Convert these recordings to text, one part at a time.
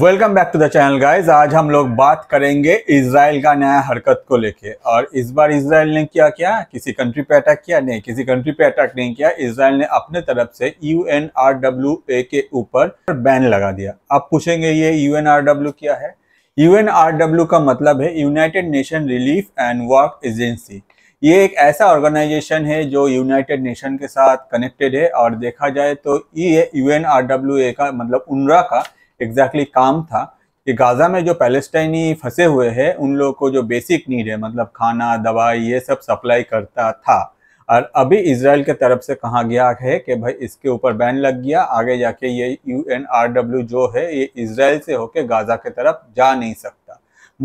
welcome back to the channel guys आज हम लोग बात करेंगे इसराइल का नया हरकत को लेके और इस बार इसराइल ने क्या किया किसी कंट्री पे अटैक किया नहीं किसी कंट्री पे अटैक नहीं किया इसराइल ने अपने तरफ से यू के ऊपर बैन लगा दिया आप पूछेंगे ये यू क्या है यू का मतलब है United Nation relief and work agency ये एक ऐसा ऑर्गेनाइजेशन है जो यूनाइटेड नेशन के साथ कनेक्टेड है और देखा जाए तो ये यू का मतलब उनरा का एग्जैक्टली exactly काम था कि गाज़ा में जो पैलेस्टाइनी फंसे हुए हैं उन लोगों को जो बेसिक नीड है मतलब खाना दवाई ये सब सप्लाई करता था और अभी इसराइल के तरफ से कहा गया है कि भाई इसके ऊपर बैन लग गया आगे जाके ये यू जो है ये इसराइल से होके गाज़ा के तरफ जा नहीं सकता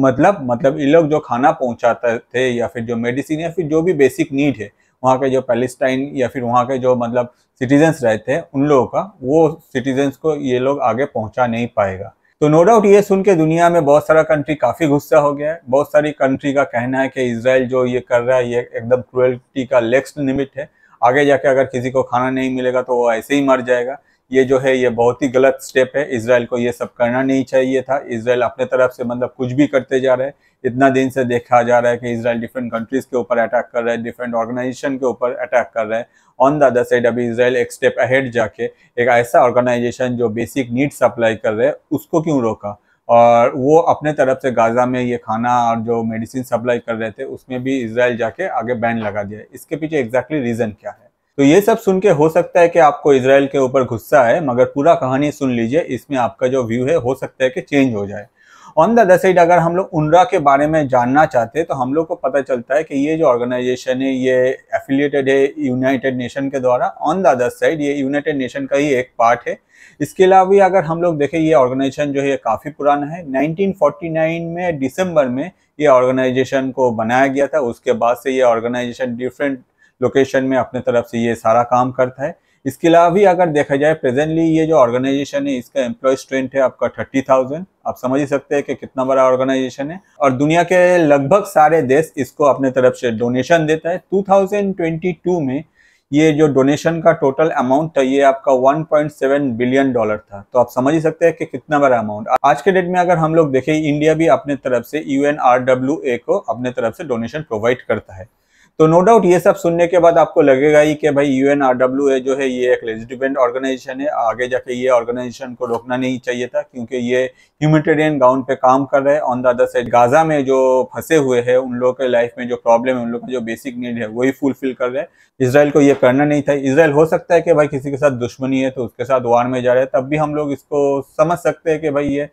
मतलब मतलब ये लोग जो खाना पहुंचाते थे या फिर जो मेडिसिन या फिर जो भी बेसिक नीड है वहाँ के जो पैलेस्टाइन या फिर वहाँ के जो मतलब सिटीजन्स रहते हैं उन लोगों का वो सिटीजन्स को ये लोग आगे पहुँचा नहीं पाएगा तो नो डाउट ये सुन के दुनिया में बहुत सारा कंट्री काफ़ी गुस्सा हो गया है बहुत सारी कंट्री का कहना है कि इसराइल जो ये कर रहा है ये एकदम क्रुअल्टी का लेक्स्ट लिमिट है आगे जाके अगर किसी को खाना नहीं मिलेगा तो वो ऐसे ही मर जाएगा ये जो है ये बहुत ही गलत स्टेप है इसराइल को ये सब करना नहीं चाहिए था इसराइल अपने तरफ से मतलब कुछ भी करते जा रहे हैं इतना दिन से देखा जा रहा है कि इसराइल डिफरेंट कंट्रीज के ऊपर अटैक कर रहा है डिफरेंट ऑर्गेनाइजेशन के ऊपर अटैक कर रहा है ऑन द अदर साइड अभी इसराइल एक स्टेप अहेड जाके एक ऐसा ऑर्गेनाइजेशन जो बेसिक नीड सप्लाई कर रहे हैं उसको क्यों रोका और वो अपने तरफ से गाज़ा में ये खाना और जो मेडिसिन सप्लाई कर रहे थे उसमें भी इसराइल जाके आगे बैन लगा दिया इसके पीछे एग्जैक्टली रीज़न क्या है तो ये सब सुन के हो सकता है कि आपको इसराइल के ऊपर गुस्सा है मगर पूरा कहानी सुन लीजिए इसमें आपका जो व्यू है हो सकता है कि चेंज हो जाए ऑन द अदर साइड अगर हम लोग उनरा के बारे में जानना चाहते हैं तो हम लोग को पता चलता है कि ये जो ऑर्गेनाइजेशन है ये एफिलिएटेड है यूनाइटेड नेशन के द्वारा ऑन द अदर साइड ये यूनाइटेड नेशन का ही एक पार्ट है इसके अलावा भी अगर हम लोग देखें ये ऑर्गेनाइजेशन जो है काफ़ी पुराना है 1949 में दिसंबर में ये ऑर्गेनाइजेशन को बनाया गया था उसके बाद से ये ऑर्गेनाइजेशन डिफरेंट लोकेशन में अपने तरफ से ये सारा काम करता है इसके अलावा भी अगर देखा जाए प्रेजेंटली ये जो ऑर्गेनाइजेशन है इसका एम्प्लॉय स्ट्रेंथ है आपका थर्टी थाउजेंड आप समझ ही सकते हैं कि कितना बड़ा ऑर्गेनाइजेशन है और दुनिया के लगभग सारे देश इसको अपने तरफ से डोनेशन देता है 2022 में ये जो डोनेशन का टोटल अमाउंट था ये आपका 1.7 बिलियन डॉलर था तो आप समझ ही सकते हैं कि कितना बड़ा अमाउंट आज के डेट में अगर हम लोग देखें इंडिया भी अपने तरफ से यू को अपने तरफ से डोनेशन प्रोवाइड करता है तो नो डाउट ये सब सुनने के बाद आपको लगेगा ही कि भाई यू एन जो है ये एक लेजिटिमेंट ऑर्गेनाइजेशन है आगे जाके ये ऑर्गेनाइजेशन को रोकना नहीं चाहिए था क्योंकि ये ह्यूमिटेरियन ग्राउंड पे काम कर रहे हैं on the other side Gaza में जो फंसे हुए हैं उन लोगों के लाइफ में जो प्रॉब्लम है उन लोगों का जो बेसिक नीड है वही फुलफिल कर रहे हैं इसराइल को ये करना नहीं था इसराइल हो सकता है कि भाई किसी के साथ दुश्मनी है तो उसके साथ वार में जा रहे हैं तब भी हम लोग इसको समझ सकते हैं कि भाई ये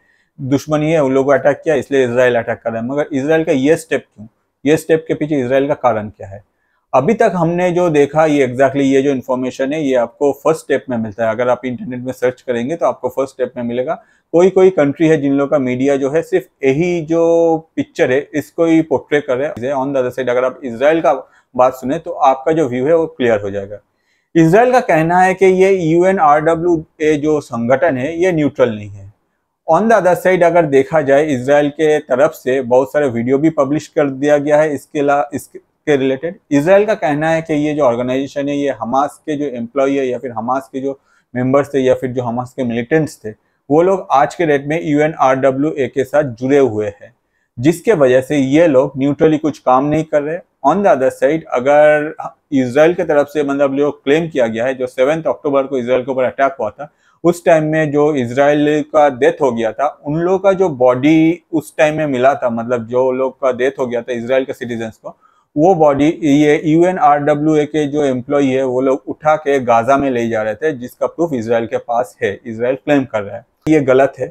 दुश्मनी है उन लोगों को अटैक किया इसलिए इसराइल अटैक कर रहा है मगर इसराइल का ये स्टेप क्यों ये स्टेप के पीछे इसराइल का कारण क्या है अभी तक हमने जो देखा ये एग्जैक्टली exactly ये जो इन्फॉर्मेशन है ये आपको फर्स्ट स्टेप में मिलता है अगर आप इंटरनेट में सर्च करेंगे तो आपको फर्स्ट स्टेप में मिलेगा कोई कोई कंट्री है जिन लोगों का मीडिया जो है सिर्फ यही जो पिक्चर है इसको ही पोर्ट्रे कर रहे हैं ऑन द अदर साइड अगर आप इसराइल का बात सुने तो आपका जो व्यू है वो क्लियर हो जाएगा इसराइल का कहना है कि ये यू जो संगठन है ये न्यूट्रल नहीं है ऑन द अदर साइड अगर देखा जाए इसराइल के तरफ से बहुत सारे वीडियो भी पब्लिश कर दिया गया है इसके अला इसके रिलेटेड इसराइल का कहना है कि ये जो ऑर्गेनाइजेशन है ये हमास के जो एम्प्लॉय है या फिर हमास के जो मेंबर्स थे या फिर जो हमास के मिलिटेंट्स थे वो लोग आज के डेट में यू एन के साथ जुड़े हुए हैं जिसके वजह से ये लोग न्यूट्रली कुछ काम नहीं कर रहे ऑन द अदर साइड अगर इसराइल की तरफ से मतलब जो क्लेम किया गया है जो सेवेंथ अक्टूबर को इसराइल के ऊपर अटैक हुआ था उस टाइम में जो इसराइल का डेथ हो गया था उन लोगों का जो बॉडी उस टाइम में मिला था मतलब जो लोग का डेथ हो गया था इसराइल के सिटीजन्स को वो बॉडी ये U N R W A के जो एम्प्लॉई है वो लोग उठा के गाजा में ले जा रहे थे जिसका प्रूफ इसराइल के पास है इसराइल क्लेम कर रहा है ये गलत है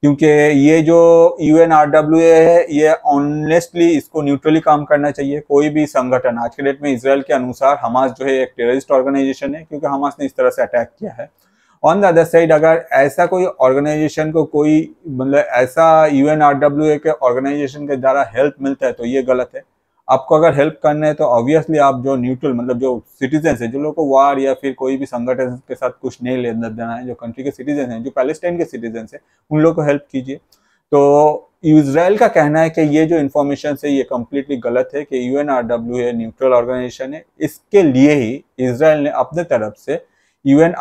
क्योंकि ये जो U N R W A है ये ऑनेस्टली इसको न्यूट्रली काम करना चाहिए कोई भी संगठन आज के डेट में इसराइल के अनुसार हमास जो है एक टेररिस्ट ऑर्गेनाइजेशन है क्योंकि हमास ने इस तरह से अटैक किया है ऑन द अदर साइड अगर ऐसा कोई ऑर्गेनाइजेशन को कोई मतलब ऐसा U N R W A के ऑर्गेनाइजेशन के द्वारा हेल्प मिलता है तो ये गलत है आपको अगर हेल्प करना है तो ऑब्वियसली आप जो न्यूट्रल मतलब जो सिटीजन है जो लोग को वार या फिर कोई भी संगठन के साथ कुछ नहीं लेना देना है जो कंट्री के सिटीजन हैं जो पैलेस्टाइन के सिटीजन है उन लोग को हेल्प कीजिए तो इसराइल का कहना है कि ये जो इन्फॉर्मेशन है ये कम्प्लीटली गलत है कि U N R W A neutral organisation है इसके लिए ही इसराइल ने अपने तरफ से यू एन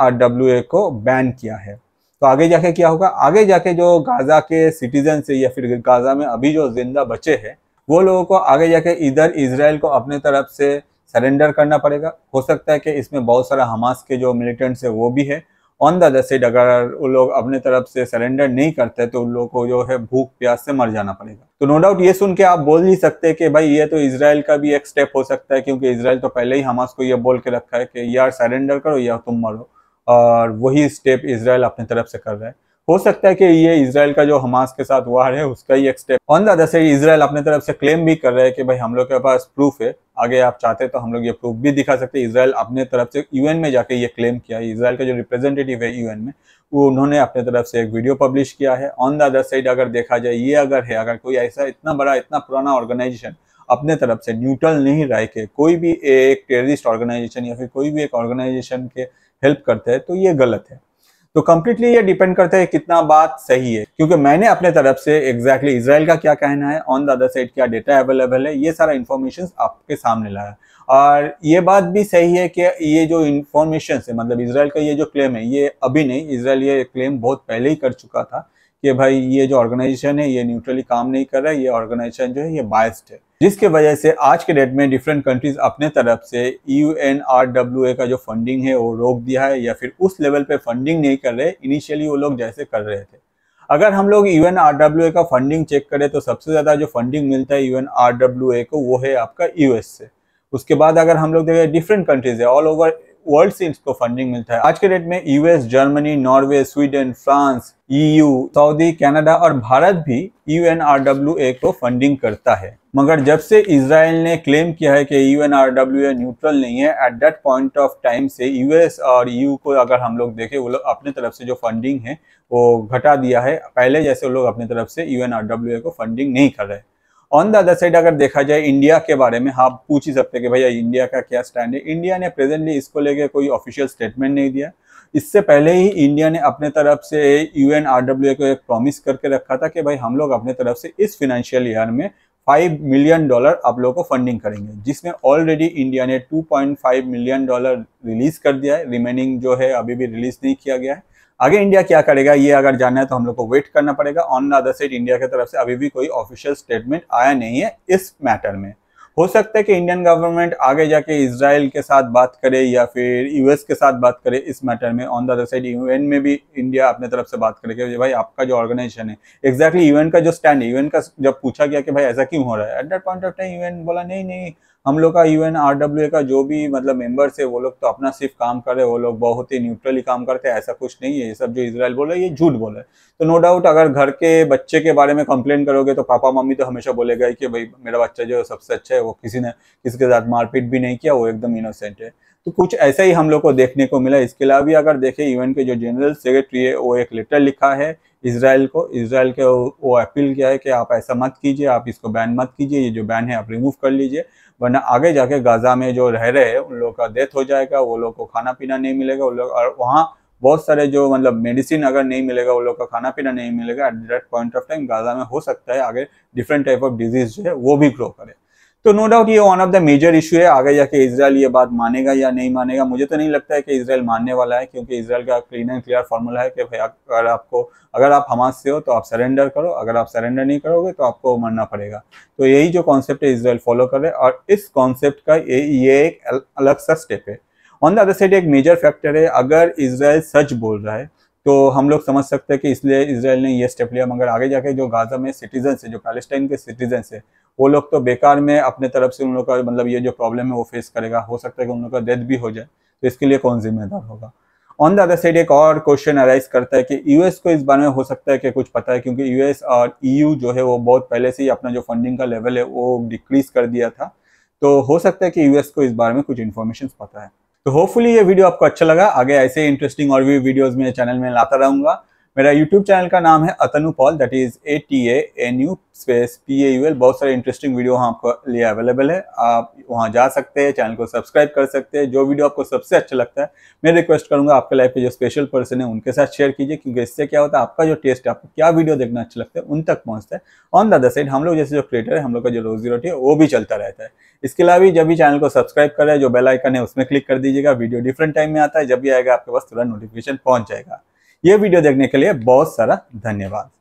को बैन किया है तो आगे जाके क्या होगा आगे जाके जो गाज़ा के सिटीजन से या फिर गाज़ा में अभी जो जिंदा बचे हैं वो लोगों को आगे जाके इधर इसराइल को अपने तरफ से सरेंडर करना पड़ेगा हो सकता है कि इसमें बहुत सारा हमास के जो मिलिटेंट्स है वो भी है ऑन द अदर साइड अगर वो लोग अपने तरफ से सरेंडर नहीं करते तो उन लोगों को जो है भूख प्यास से मर जाना पड़ेगा तो नो डाउट ये सुन के आप बोल नहीं सकते कि भाई ये तो इसराइल का भी एक स्टेप हो सकता है क्योंकि इसराइल तो पहले ही हमास को ये बोल के रखा है कि यार सरेंडर करो या तुम मरो और वही स्टेप इसराइल अपनी तरफ से कर रहा है हो सकता है कि ये इसराइल का जो हमास के साथ वार है उसका ही एक step on the other side Israel अपने तरफ से क्लेम भी कर रहा है कि भाई हम लोग के पास प्रूफ है आगे आप चाहते तो हम लोग ये प्रूफ भी दिखा सकते हैं इसराइल अपने तरफ से यूएन में जाके ये क्लेम किया है इसराइल का जो रिप्रेजेंटेटिव है यूएन में वो उन्होंने अपने तरफ से एक वीडियो पब्लिश किया है ऑन द अदर साइड अगर देखा जाए ये अगर है अगर कोई ऐसा इतना बड़ा इतना पुराना ऑर्गेनाइजेशन अपने तरफ से न्यूट्रल नहीं रह के कोई भी एक टेररिस्ट ऑर्गेनाइजेशन या फिर कोई भी एक ऑर्गेनाइजेशन के हेल्प करते हैं तो ये गलत है तो कम्प्लीटली ये डिपेंड करता है कितना बात सही है क्योंकि मैंने अपने तरफ से एग्जैक्टली exactly इसराइल का क्या कहना है ऑन द अदर साइड क्या डेटा अवेलेबल है ये सारा इन्फॉर्मेशन आपके सामने लाया और ये बात भी सही है कि ये जो इन्फॉर्मेशन है मतलब इसराइल का ये जो क्लेम है ये अभी नहीं इसराइल ये क्लेम बहुत पहले ही कर चुका था कि भाई ये जो ऑर्गेनाइजेशन है ये न्यूट्रली काम नहीं कर रहा है ये ऑर्गेनाइजेशन जो है ये बायस्ड है जिसके वजह से आज के डेट में डिफरेंट कंट्रीज अपने तरफ से U N R W A का जो फंडिंग है वो रोक दिया है या फिर उस लेवल पे फंडिंग नहीं कर रहे इनिशियली वो लोग जैसे कर रहे थे अगर हम लोग U N R W A का फंडिंग चेक करें तो सबसे ज़्यादा जो फंडिंग मिलता है U N R W A को वो है आपका यूएस से उसके बाद अगर हम लोग देखें डिफरेंट कंट्रीज है ऑल ओवर वर्ल्ड से इसको फंडिंग मिलता है आज के डेट में US Germany Norway Sweden France EU Saudi Canada और भारत भी यू को फंडिंग करता है मगर जब से इसराइल ने क्लेम किया है कि यू न्यूट्रल नहीं है at that point of time से यूएस और यू e को अगर हम लोग देखें वो लोग अपने तरफ से जो फंडिंग है वो घटा दिया है पहले जैसे वो लोग अपने तरफ से यू को फंडिंग नहीं कर रहे ऑन द अदर साइड अगर देखा जाए इंडिया के बारे में आप हाँ पूछ ही सकते कि भैया इंडिया का क्या स्टैंड है इंडिया ने प्रेजेंटली इसको लेके कोई ऑफिशियल स्टेटमेंट नहीं दिया इससे पहले ही इंडिया ने अपने तरफ से यू एन आर डब्ल्यू को एक प्रॉमिस करके रखा था कि भाई हम लोग अपने तरफ से इस फिनेंशियल ईयर में फाइव मिलियन डॉलर आप लोगों को फंडिंग करेंगे जिसमें ऑलरेडी इंडिया ने 2.5 मिलियन डॉलर रिलीज कर दिया है रिमेनिंग जो है अभी भी रिलीज नहीं किया गया है आगे इंडिया क्या करेगा ये अगर जानना है तो हम लोग को वेट करना पड़ेगा on the other side India की तरफ से अभी भी कोई ऑफिशियल स्टेटमेंट आया नहीं है इस मैटर में हो सकता है कि इंडियन गवर्नमेंट आगे जाके इसराइल के साथ बात करे या फिर यूएस के साथ बात करे इस मैटर में on the other side UN में भी इंडिया अपने तरफ से बात कि भाई आपका जो ऑर्गेनाइजेशन है एग्जैक्टली exactly यूएन का जो स्टैंड है यूएन का जब पूछा गया कि भाई ऐसा क्यों हो रहा है at that point of time UN बोला नहीं नहीं हम लोग का डब्ल्यू ए का जो भी मतलब मेंबर्स है वो लोग तो अपना सिर्फ काम कर रहे वो लोग बहुत ही न्यूट्रली काम करते हैं ऐसा कुछ नहीं है ये सब जो इसराइल बोले ये झूठ बोले तो नो डाउट अगर घर के बच्चे के बारे में कंप्लेन करोगे तो पापा मम्मी तो हमेशा बोलेगा कि भाई मेरा बच्चा जो सबसे अच्छा है वो किसी ने किसी के साथ मारपीट भी नहीं किया वो एकदम इनोसेंट है तो कुछ ऐसा ही हम लोग को देखने को मिला इसके अलावा भी अगर देखें यूएन के जो जनरल सेक्रेटरी है वो एक लेटर लिखा है इसराइल को इसराइल के वो अपील किया है कि आप ऐसा मत कीजिए आप इसको बैन मत कीजिए ये जो बैन है आप रिमूव कर लीजिए वरना आगे जाके गाज़ा में जो रह रहे हैं उन लोग का डेथ हो जाएगा वो लोग को खाना पीना नहीं मिलेगा उन लोग और वहाँ बहुत सारे जो मतलब मेडिसिन अगर नहीं मिलेगा उन लोग का खाना पीना नहीं मिलेगा at that point of time Gaza में हो सकता है आगे डिफरेंट टाइप ऑफ डिजीज़ जो है वो भी ग्रो करे तो नो डाउट ये one of the major issue है आगे जाके इसराइल ये बात मानेगा या नहीं मानेगा मुझे तो नहीं लगता है कि इसराइल मानने वाला है क्योंकि इसराइल का क्लीन एंड क्लियर फॉर्मूला है कि भाई अगर आपको अगर आप हमास से हो तो आप सरेंडर करो अगर आप सरेंडर नहीं करोगे तो आपको मरना पड़ेगा तो यही जो कॉन्सेप्ट है इसराइल फॉलो करे और इस कॉन्सेप्ट का ये ये एक अलग सा स्टेप है ऑन द अदर साइड एक मेजर फैक्टर है अगर इसराइल सच बोल रहा है तो हम लोग समझ सकते हैं कि इसलिए इसराइल ने ये स्टेप लिया मगर आगे जाके जो गाजा में सिटीजन है जो पैलेस्टाइन के सिटीजन है वो लोग तो बेकार में अपने तरफ से उन लोग का मतलब ये जो प्रॉब्लम है वो फेस करेगा हो सकता है कि उन लोग का डेथ भी हो जाए तो इसके लिए कौन जिम्मेदार होगा ऑन द अदर साइड एक और क्वेश्चन अराइज करता है कि यूएस को इस बारे में हो सकता है कि कुछ पता है क्योंकि यूएस और ईयू e जो है वो बहुत पहले से ही अपना जो फंडिंग का लेवल है वो डिक्रीज कर दिया था तो हो सकता है कि यूएस को इस बारे में कुछ इन्फॉर्मेशन पता है तो होपफुली ये वीडियो आपको अच्छा लगा आगे ऐसे इंटरेस्टिंग और भी वीडियोज में चैनल में लाता रहूंगा मेरा यूट्यूब चैनल का नाम है Atanu Paul that is A T A N U space P A U L बहुत सारे इंटरेस्टिंग वीडियो वहाँ आपके लिए अवेलेबल है आप वहाँ जा सकते हैं चैनल को सब्सक्राइब कर सकते हैं जो वीडियो आपको सबसे अच्छा लगता है मैं रिक्वेस्ट करूँगा आपके लाइफ के जो स्पेशल पर्सन है उनके साथ शेयर कीजिए क्योंकि इससे क्या होता है आपका जो टेस्ट है आपको क्या वीडियो देखना अच्छा लगता है उन तक पहुँचता है ऑन द अदर साइड हम लोग जैसे जो क्रिएटर है हम लोग का जो रोजी रोटी है वो भी चलता रहता है इसके अलावा भी जब भी चैनल को सब्सक्राइब करें जो बेलाइकन है उसमें क्लिक कर दीजिएगा वीडियो डिफरेंट टाइम में आता है जब भी आएगा आपके पास तुरंत नोटिफिकेशन पहुँच जाएगा ये वीडियो देखने के लिए बहुत सारा धन्यवाद